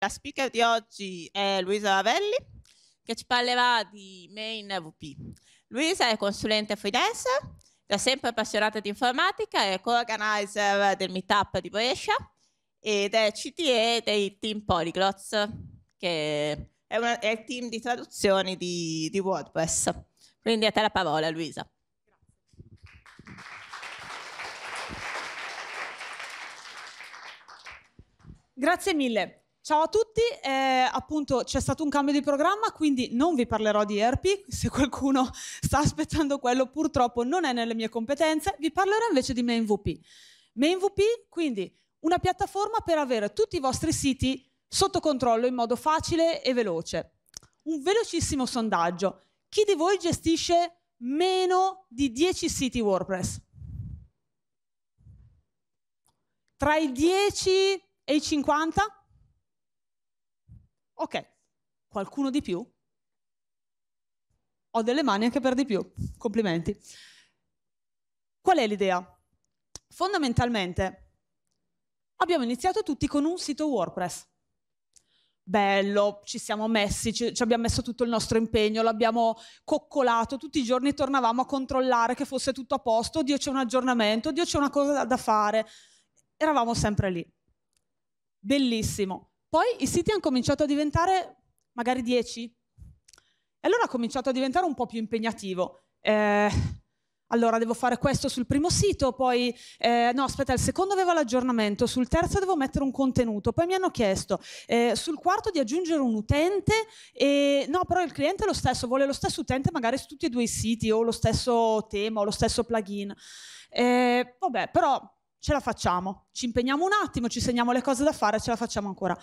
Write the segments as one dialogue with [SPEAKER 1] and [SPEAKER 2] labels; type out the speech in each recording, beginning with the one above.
[SPEAKER 1] La speaker di oggi è Luisa Ravelli che ci parlerà di Main VP. Luisa è consulente freelance, da sempre appassionata di informatica, è co-organizer del meetup di Brescia ed è CTE dei team Polyglots, che è, una, è il team di traduzioni di, di WordPress. Quindi a te la parola Luisa.
[SPEAKER 2] Grazie mille. Ciao a tutti, eh, appunto c'è stato un cambio di programma, quindi non vi parlerò di ERP, se qualcuno sta aspettando quello purtroppo non è nelle mie competenze, vi parlerò invece di MainVP. MainVP, quindi una piattaforma per avere tutti i vostri siti sotto controllo in modo facile e veloce. Un velocissimo sondaggio. Chi di voi gestisce meno di 10 siti WordPress? Tra i 10 e i 50? Ok, qualcuno di più? Ho delle mani anche per di più, complimenti. Qual è l'idea? Fondamentalmente abbiamo iniziato tutti con un sito WordPress. Bello, ci siamo messi, ci, ci abbiamo messo tutto il nostro impegno, l'abbiamo coccolato, tutti i giorni tornavamo a controllare che fosse tutto a posto, Dio c'è un aggiornamento, Dio c'è una cosa da fare. Eravamo sempre lì. Bellissimo. Poi i siti hanno cominciato a diventare magari 10. E allora ha cominciato a diventare un po' più impegnativo. Eh, allora devo fare questo sul primo sito, poi eh, no aspetta, il secondo aveva l'aggiornamento, sul terzo devo mettere un contenuto, poi mi hanno chiesto eh, sul quarto di aggiungere un utente e no però il cliente è lo stesso, vuole lo stesso utente magari su tutti e due i siti o lo stesso tema o lo stesso plugin. Eh, vabbè però ce la facciamo, ci impegniamo un attimo, ci segniamo le cose da fare, ce la facciamo ancora.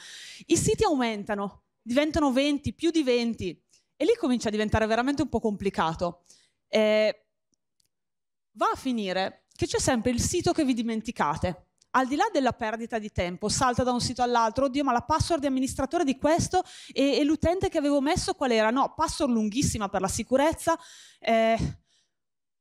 [SPEAKER 2] I siti aumentano, diventano 20, più di 20 e lì comincia a diventare veramente un po' complicato. Eh, va a finire che c'è sempre il sito che vi dimenticate. Al di là della perdita di tempo, salta da un sito all'altro, oddio ma la password di amministratore di questo e, e l'utente che avevo messo qual era? No, password lunghissima per la sicurezza. Eh,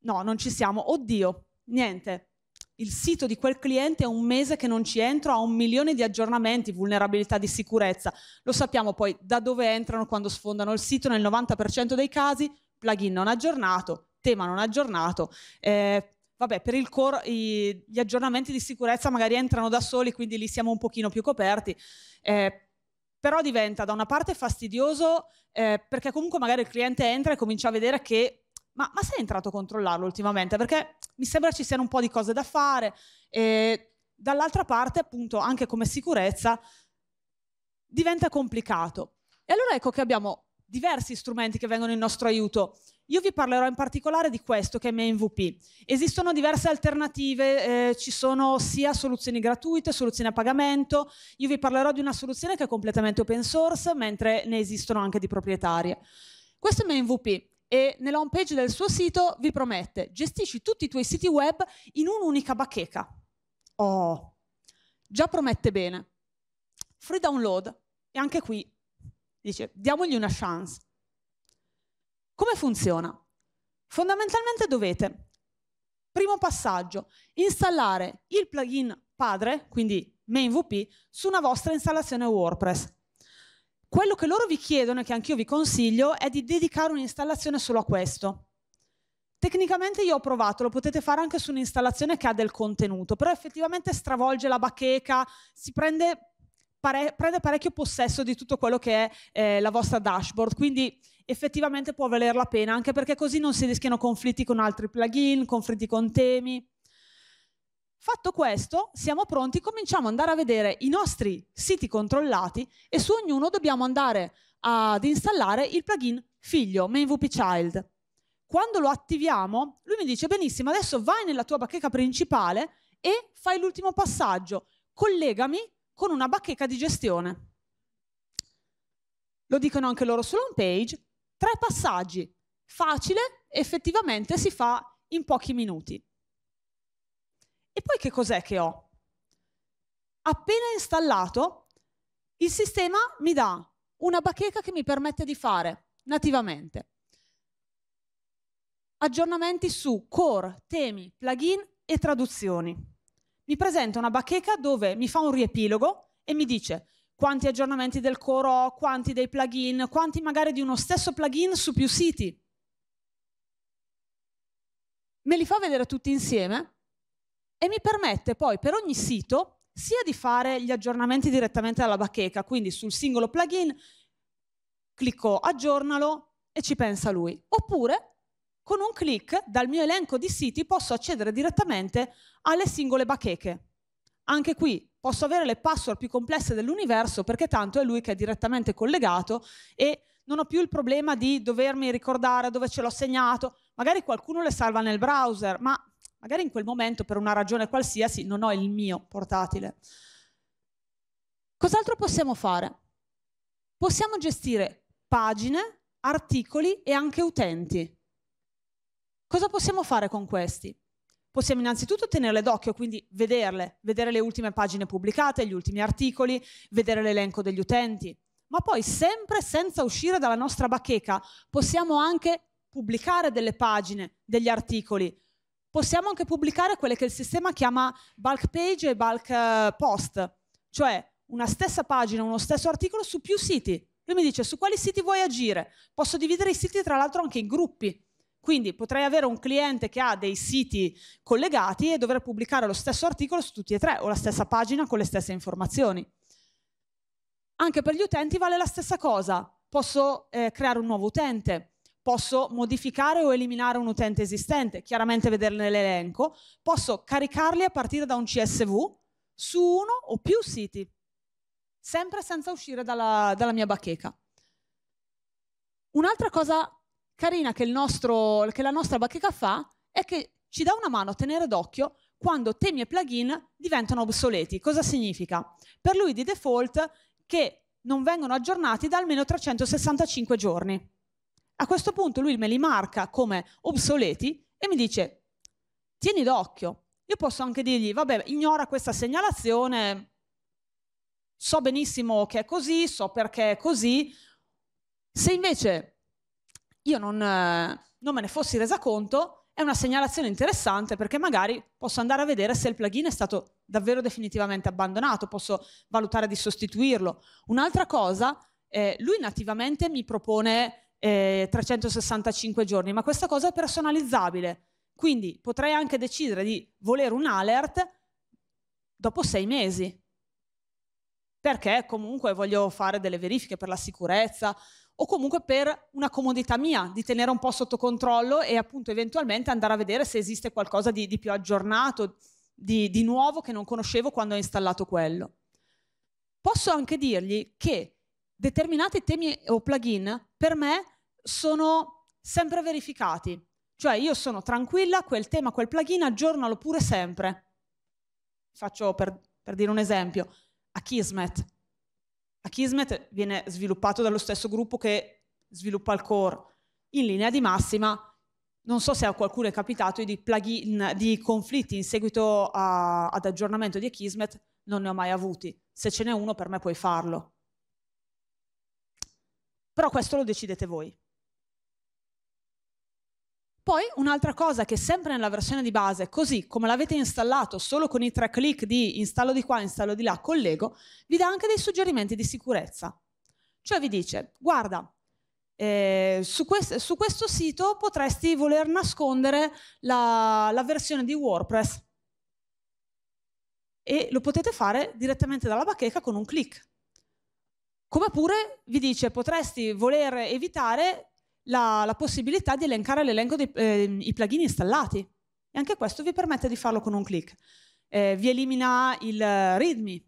[SPEAKER 2] no, non ci siamo. Oddio, niente, il sito di quel cliente è un mese che non ci entro, ha un milione di aggiornamenti, vulnerabilità di sicurezza. Lo sappiamo poi da dove entrano quando sfondano il sito nel 90% dei casi, plugin non aggiornato, tema non aggiornato. Eh, vabbè, per il core i, gli aggiornamenti di sicurezza magari entrano da soli, quindi lì siamo un pochino più coperti. Eh, però diventa da una parte fastidioso eh, perché comunque magari il cliente entra e comincia a vedere che ma, ma sei entrato a controllarlo ultimamente? Perché mi sembra ci siano un po' di cose da fare e dall'altra parte appunto anche come sicurezza diventa complicato. E allora ecco che abbiamo diversi strumenti che vengono in nostro aiuto. Io vi parlerò in particolare di questo che è MVP. Esistono diverse alternative, eh, ci sono sia soluzioni gratuite, soluzioni a pagamento. Io vi parlerò di una soluzione che è completamente open source, mentre ne esistono anche di proprietarie. Questo è MVP e nella home page del suo sito vi promette gestisci tutti i tuoi siti web in un'unica bacheca. Oh, già promette bene. Free download e anche qui dice diamogli una chance. Come funziona? Fondamentalmente dovete, primo passaggio, installare il plugin padre, quindi MainVP, su una vostra installazione WordPress. Quello che loro vi chiedono e che anch'io vi consiglio è di dedicare un'installazione solo a questo. Tecnicamente io ho provato, lo potete fare anche su un'installazione che ha del contenuto, però effettivamente stravolge la bacheca, si prende prende parecchio possesso di tutto quello che è eh, la vostra dashboard, quindi effettivamente può valer la pena, anche perché così non si rischiano conflitti con altri plugin, conflitti con temi. Fatto questo, siamo pronti, cominciamo ad andare a vedere i nostri siti controllati e su ognuno dobbiamo andare ad installare il plugin figlio, MainVP Child. Quando lo attiviamo, lui mi dice benissimo, adesso vai nella tua bacheca principale e fai l'ultimo passaggio, collegami con una bacheca di gestione. Lo dicono anche loro sulla home page, tre passaggi, facile, effettivamente si fa in pochi minuti. E poi che cos'è che ho? Appena installato, il sistema mi dà una bacheca che mi permette di fare nativamente aggiornamenti su core, temi, plugin e traduzioni. Mi presenta una bacheca dove mi fa un riepilogo e mi dice quanti aggiornamenti del core ho, quanti dei plugin, quanti magari di uno stesso plugin su più siti. Me li fa vedere tutti insieme e mi permette poi per ogni sito sia di fare gli aggiornamenti direttamente dalla bacheca, quindi sul singolo plugin clicco aggiornalo e ci pensa lui, oppure con un clic dal mio elenco di siti posso accedere direttamente alle singole bacheche. Anche qui posso avere le password più complesse dell'universo perché tanto è lui che è direttamente collegato e non ho più il problema di dovermi ricordare dove ce l'ho segnato. Magari qualcuno le salva nel browser, ma Magari in quel momento, per una ragione qualsiasi, non ho il mio portatile. Cos'altro possiamo fare? Possiamo gestire pagine, articoli e anche utenti. Cosa possiamo fare con questi? Possiamo innanzitutto tenerle d'occhio, quindi vederle, vedere le ultime pagine pubblicate, gli ultimi articoli, vedere l'elenco degli utenti, ma poi sempre senza uscire dalla nostra bacheca possiamo anche pubblicare delle pagine, degli articoli, possiamo anche pubblicare quelle che il sistema chiama bulk page e bulk eh, post, cioè una stessa pagina, uno stesso articolo su più siti. Lui mi dice su quali siti vuoi agire. Posso dividere i siti tra l'altro anche in gruppi. Quindi potrei avere un cliente che ha dei siti collegati e dover pubblicare lo stesso articolo su tutti e tre o la stessa pagina con le stesse informazioni. Anche per gli utenti vale la stessa cosa. Posso eh, creare un nuovo utente, posso modificare o eliminare un utente esistente, chiaramente vederne nell'elenco, posso caricarli a partire da un CSV su uno o più siti, sempre senza uscire dalla, dalla mia bacheca. Un'altra cosa carina che, nostro, che la nostra bacheca fa è che ci dà una mano a tenere d'occhio quando temi e plugin diventano obsoleti. Cosa significa? Per lui di default che non vengono aggiornati da almeno 365 giorni. A questo punto lui me li marca come obsoleti e mi dice, tieni d'occhio. Io posso anche dirgli, vabbè, ignora questa segnalazione, so benissimo che è così, so perché è così. Se invece io non, eh, non me ne fossi resa conto, è una segnalazione interessante perché magari posso andare a vedere se il plugin è stato davvero definitivamente abbandonato, posso valutare di sostituirlo. Un'altra cosa, eh, lui nativamente mi propone eh, 365 giorni, ma questa cosa è personalizzabile. Quindi potrei anche decidere di volere un alert dopo sei mesi, perché comunque voglio fare delle verifiche per la sicurezza o comunque per una comodità mia di tenere un po' sotto controllo e appunto eventualmente andare a vedere se esiste qualcosa di, di più aggiornato, di, di nuovo che non conoscevo quando ho installato quello. Posso anche dirgli che determinati temi o plugin per me sono sempre verificati. Cioè io sono tranquilla, quel tema, quel plugin, aggiornalo pure sempre. Faccio per, per dire un esempio, a Kismet. viene sviluppato dallo stesso gruppo che sviluppa il core. In linea di massima, non so se a qualcuno è capitato di, plugin, di conflitti in seguito a, ad aggiornamento di Kismet, non ne ho mai avuti. Se ce n'è uno per me puoi farlo. Però questo lo decidete voi. Poi un'altra cosa che sempre nella versione di base, così come l'avete installato solo con i tre clic di installo di qua, installo di là, collego, vi dà anche dei suggerimenti di sicurezza. Cioè vi dice, guarda, eh, su, quest su, questo sito potresti voler nascondere la, la versione di WordPress e lo potete fare direttamente dalla bacheca con un clic. Come pure vi dice potresti voler evitare la, la possibilità di elencare l'elenco dei eh, plugin installati. E anche questo vi permette di farlo con un clic. Eh, vi elimina il README,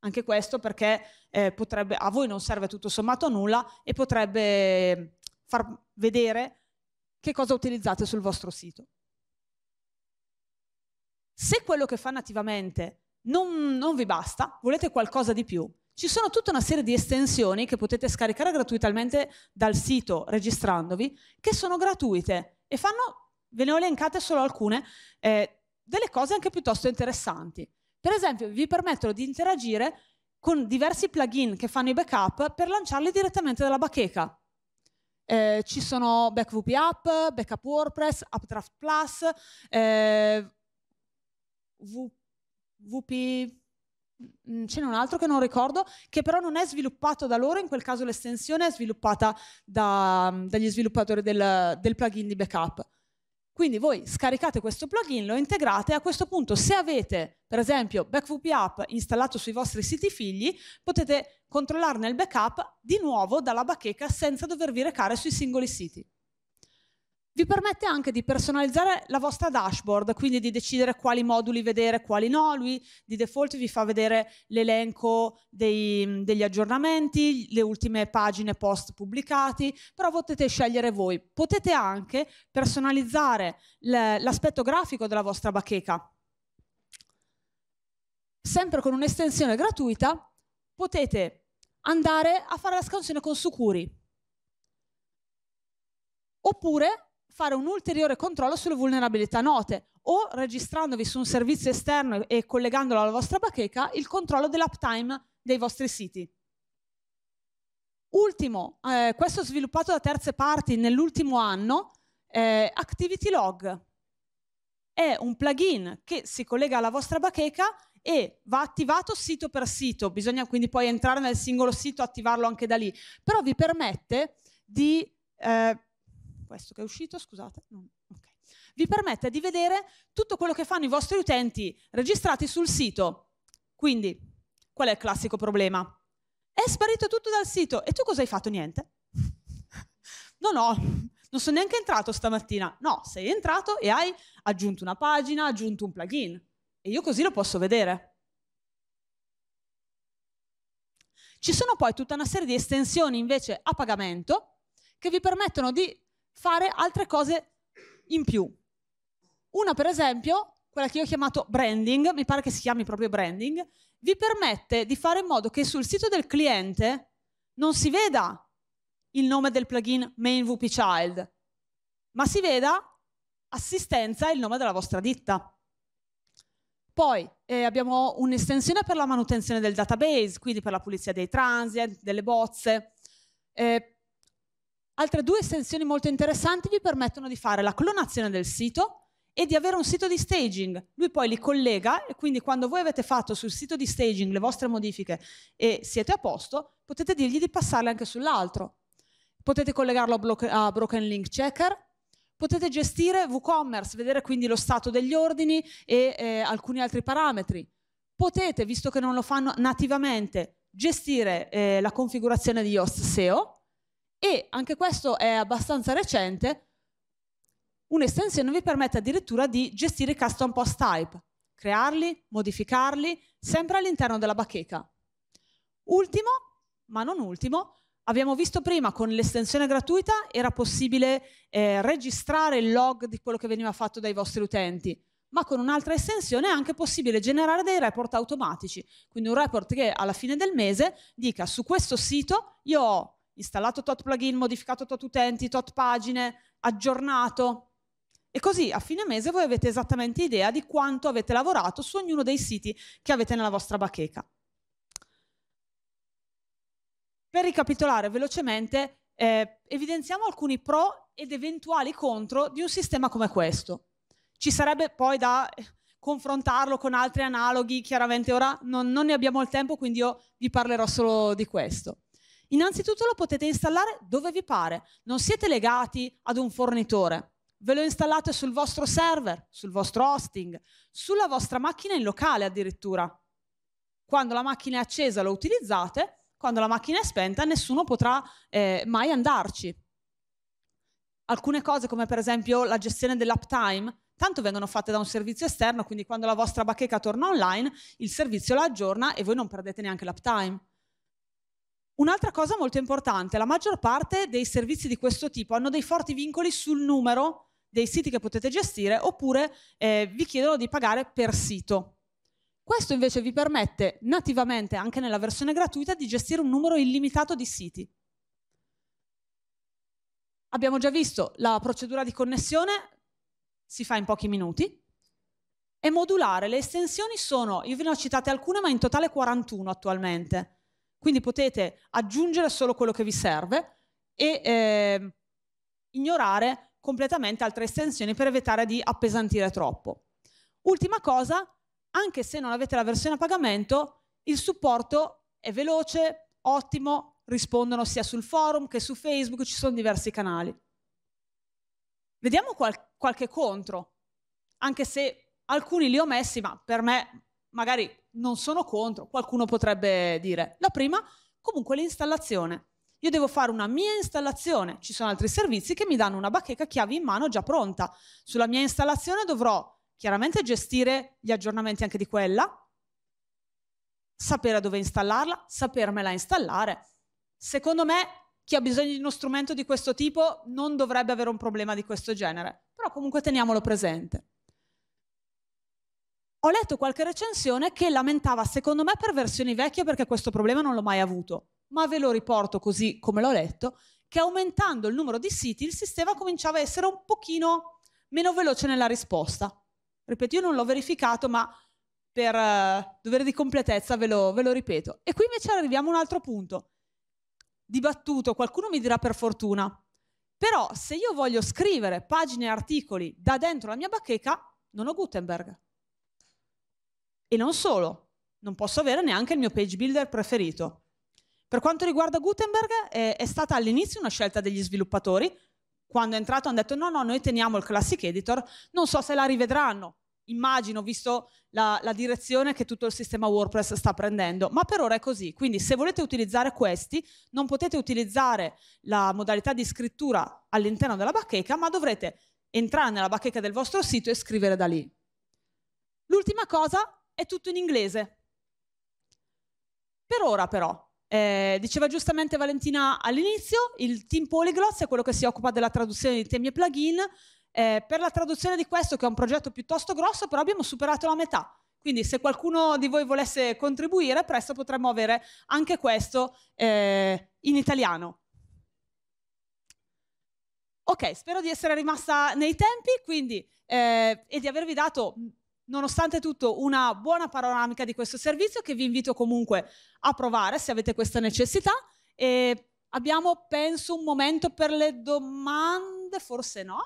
[SPEAKER 2] anche questo perché eh, potrebbe, a voi non serve tutto sommato a nulla e potrebbe far vedere che cosa utilizzate sul vostro sito. Se quello che fa nativamente non, non vi basta, volete qualcosa di più, ci sono tutta una serie di estensioni che potete scaricare gratuitamente dal sito registrandovi, che sono gratuite e fanno, ve ne ho elencate solo alcune, eh, delle cose anche piuttosto interessanti. Per esempio, vi permettono di interagire con diversi plugin che fanno i backup per lanciarli direttamente dalla bacheca. Eh, ci sono BackVP App, Backup WordPress, Updraft Plus, eh, VP VP mm, ce n'è un altro che non ricordo, che però non è sviluppato da loro, in quel caso l'estensione è sviluppata da, mm, dagli sviluppatori del, del, plugin di backup. Quindi voi scaricate questo plugin, lo integrate e a questo punto se avete per esempio BackVP App installato sui vostri siti figli potete controllarne il backup di nuovo dalla bacheca senza dovervi recare sui singoli siti vi permette anche di personalizzare la vostra dashboard, quindi di decidere quali moduli vedere, e quali no. Lui di default vi fa vedere l'elenco dei, degli aggiornamenti, le ultime pagine post pubblicati, però potete scegliere voi. Potete anche personalizzare l'aspetto grafico della vostra bacheca. Sempre con un'estensione gratuita potete andare a fare la scansione con Sucuri. Oppure fare un ulteriore controllo sulle vulnerabilità note o registrandovi su un servizio esterno e collegandolo alla vostra bacheca il controllo dell'uptime dei vostri siti. Ultimo, eh, questo sviluppato da terze parti nell'ultimo anno, eh, Activity Log è un plugin che si collega alla vostra bacheca e va attivato sito per sito, bisogna quindi poi entrare nel singolo sito, e attivarlo anche da lì, però vi permette di eh, questo che è uscito, scusate, okay. vi permette di vedere tutto quello che fanno i vostri utenti registrati sul sito. Quindi, qual è il classico problema? È sparito tutto dal sito e tu cosa hai fatto? Niente. no, no, non sono neanche entrato stamattina. No, sei entrato e hai aggiunto una pagina, aggiunto un plugin. E io così lo posso vedere. Ci sono poi tutta una serie di estensioni invece a pagamento che vi permettono di fare altre cose in più. Una, per esempio, quella che io ho chiamato branding, mi pare che si chiami proprio branding, vi permette di fare in modo che sul sito del cliente non si veda il nome del plugin Main VP Child, ma si veda assistenza e il nome della vostra ditta. Poi eh, abbiamo un'estensione per la manutenzione del database, quindi per la pulizia dei transient, delle bozze, eh, Altre due estensioni molto interessanti vi permettono di fare la clonazione del sito e di avere un sito di staging. Lui poi li collega e quindi quando voi avete fatto sul sito di staging le vostre modifiche e siete a posto, potete dirgli di passarle anche sull'altro. Potete collegarlo a, a Broken Link Checker, potete gestire WooCommerce, vedere quindi lo stato degli ordini e eh, alcuni altri parametri. Potete, visto che non lo fanno nativamente, gestire eh, la configurazione di Yoast SEO e anche questo è abbastanza recente, un'estensione vi permette addirittura di gestire custom post type, crearli, modificarli, sempre all'interno della bacheca. Ultimo, ma non ultimo, abbiamo visto prima con l'estensione gratuita era possibile eh, registrare il log di quello che veniva fatto dai vostri utenti, ma con un'altra estensione è anche possibile generare dei report automatici, quindi un report che alla fine del mese dica su questo sito io ho installato tot plugin, modificato tot utenti, tot pagine, aggiornato. E così a fine mese voi avete esattamente idea di quanto avete lavorato su ognuno dei siti che avete nella vostra bacheca. Per ricapitolare velocemente, eh, evidenziamo alcuni pro ed eventuali contro di un sistema come questo. Ci sarebbe poi da eh, confrontarlo con altri analoghi, chiaramente ora non, non ne abbiamo il tempo, quindi io vi parlerò solo di questo. Innanzitutto lo potete installare dove vi pare, non siete legati ad un fornitore. Ve lo installate sul vostro server, sul vostro hosting, sulla vostra macchina in locale addirittura. Quando la macchina è accesa lo utilizzate, quando la macchina è spenta nessuno potrà eh, mai andarci. Alcune cose come per esempio la gestione dell'uptime, tanto vengono fatte da un servizio esterno, quindi quando la vostra bacheca torna online il servizio la aggiorna e voi non perdete neanche l'uptime. Un'altra cosa molto importante, la maggior parte dei servizi di questo tipo hanno dei forti vincoli sul numero dei siti che potete gestire oppure eh, vi chiedono di pagare per sito. Questo invece vi permette nativamente, anche nella versione gratuita, di gestire un numero illimitato di siti. Abbiamo già visto la procedura di connessione, si fa in pochi minuti, È modulare. Le estensioni sono, io ve ne ho citate alcune, ma in totale 41 attualmente. Quindi potete aggiungere solo quello che vi serve e eh, ignorare completamente altre estensioni per evitare di appesantire troppo. Ultima cosa, anche se non avete la versione a pagamento, il supporto è veloce, ottimo, rispondono sia sul forum che su Facebook, ci sono diversi canali. Vediamo qual- qualche contro, anche se alcuni li ho messi, ma per me magari non sono contro, qualcuno potrebbe dire. La prima, comunque l'installazione. Io devo fare una mia installazione, ci sono altri servizi che mi danno una bacheca chiavi in mano già pronta. Sulla mia installazione dovrò chiaramente gestire gli aggiornamenti anche di quella, sapere dove installarla, sapermela installare. Secondo me chi ha bisogno di uno strumento di questo tipo non dovrebbe avere un problema di questo genere, però comunque teniamolo presente ho letto qualche recensione che lamentava, secondo me, per versioni vecchie perché questo problema non l'ho mai avuto, ma ve lo riporto così come l'ho letto, che aumentando il numero di siti il sistema cominciava a essere un pochino meno veloce nella risposta. Ripeto, io non l'ho verificato, ma per uh, dovere di completezza ve lo, ve lo ripeto. E qui invece arriviamo a un altro punto, dibattuto, qualcuno mi dirà per fortuna, però se io voglio scrivere pagine e articoli da dentro la mia bacheca, non ho Gutenberg e non solo, non posso avere neanche il mio page builder preferito. Per quanto riguarda Gutenberg, è, eh, è stata all'inizio una scelta degli sviluppatori. Quando è entrato hanno detto no, no, noi teniamo il classic editor, non so se la rivedranno, immagino, visto la, la, direzione che tutto il sistema WordPress sta prendendo, ma per ora è così. Quindi se volete utilizzare questi, non potete utilizzare la modalità di scrittura all'interno della bacheca, ma dovrete entrare nella bacheca del vostro sito e scrivere da lì. L'ultima cosa è tutto in inglese. Per ora però, eh, diceva giustamente Valentina all'inizio, il team Polyglots è quello che si occupa della traduzione di temi e plugin. Eh, per la traduzione di questo, che è un progetto piuttosto grosso, però abbiamo superato la metà. Quindi se qualcuno di voi volesse contribuire, presto potremmo avere anche questo eh, in italiano. Ok, spero di essere rimasta nei tempi quindi, eh, e di avervi dato nonostante tutto una buona panoramica di questo servizio che vi invito comunque a provare se avete questa necessità. E abbiamo, penso, un momento per le domande, forse no?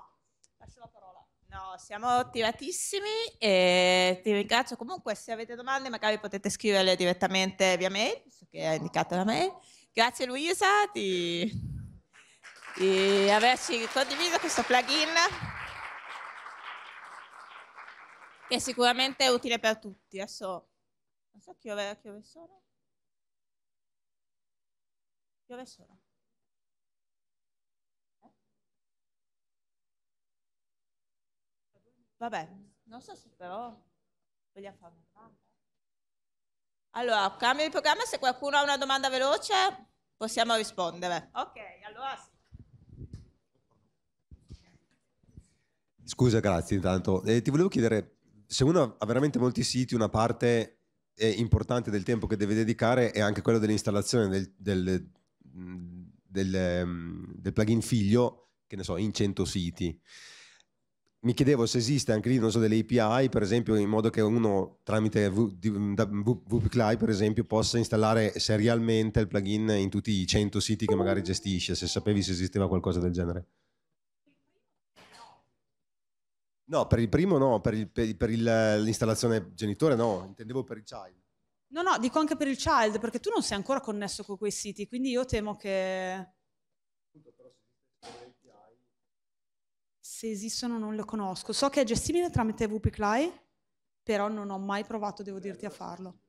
[SPEAKER 2] Lascio
[SPEAKER 1] la parola. No, siamo attivatissimi e ti ringrazio. Comunque, se avete domande, magari potete scriverle direttamente via mail, che è indicata la mail. Grazie Luisa di, di averci condiviso questo plugin che sicuramente è utile per tutti. Adesso non so che ore, che ore sono. Che ore sono? Eh? Vabbè, non so se però vogliamo fare una domanda. Allora, cambio di programma, se qualcuno ha una domanda veloce possiamo rispondere. Ok, allora sì. Scusa, grazie intanto. Eh, ti volevo chiedere, se uno ha veramente molti siti, una parte eh, importante del tempo che deve dedicare è anche quella dell'installazione del, del, mm, del, ehm, del plugin figlio, che ne so, in 100 siti mi chiedevo se esiste anche lì, non so, delle API, per esempio, in modo che uno tramite mm, WPCLI, per esempio, possa installare serialmente il plugin in tutti i 100 siti che magari gestisce, se sapevi se esisteva qualcosa del genere. No, per il primo no, per, il, per, per il, eh, l'installazione genitore no, intendevo per il child.
[SPEAKER 2] No, no, dico anche per il child, perché tu non sei ancora connesso con quei siti, quindi io temo che... Se esistono non le conosco. So che è gestibile tramite WP Cly, però non ho mai provato, devo eh, dirti, a farlo.